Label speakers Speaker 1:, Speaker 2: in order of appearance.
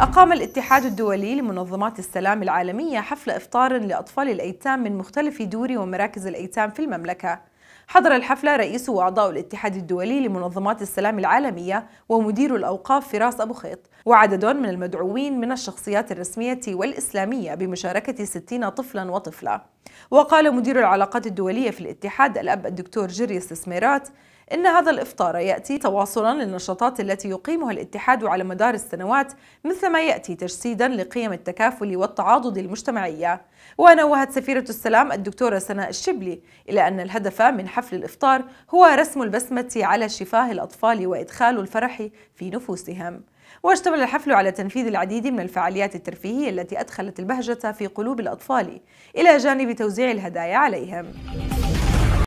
Speaker 1: أقام الاتحاد الدولي لمنظمات السلام العالمية حفل إفطار لأطفال الأيتام من مختلف دور ومراكز الأيتام في المملكة حضر الحفلة رئيس وأعضاء الاتحاد الدولي لمنظمات السلام العالمية ومدير الأوقاف فراس أبو خيط وعدد من المدعوين من الشخصيات الرسمية والإسلامية بمشاركة 60 طفلا وطفلة وقال مدير العلاقات الدولية في الاتحاد الأب الدكتور جري سميرات إن هذا الإفطار يأتي تواصلا للنشاطات التي يقيمها الاتحاد على مدار السنوات مثلما يأتي تجسيدا لقيم التكافل والتعاضد المجتمعية ونوهت سفيرة السلام الدكتورة سناء الشبلي إلى أن الهدف من حفل الإفطار هو رسم البسمة على شفاه الأطفال وإدخال الفرح في نفوسهم واشتمل الحفل على تنفيذ العديد من الفعاليات الترفيهية التي أدخلت البهجة في قلوب الأطفال إلى جانب توزيع الهدايا عليهم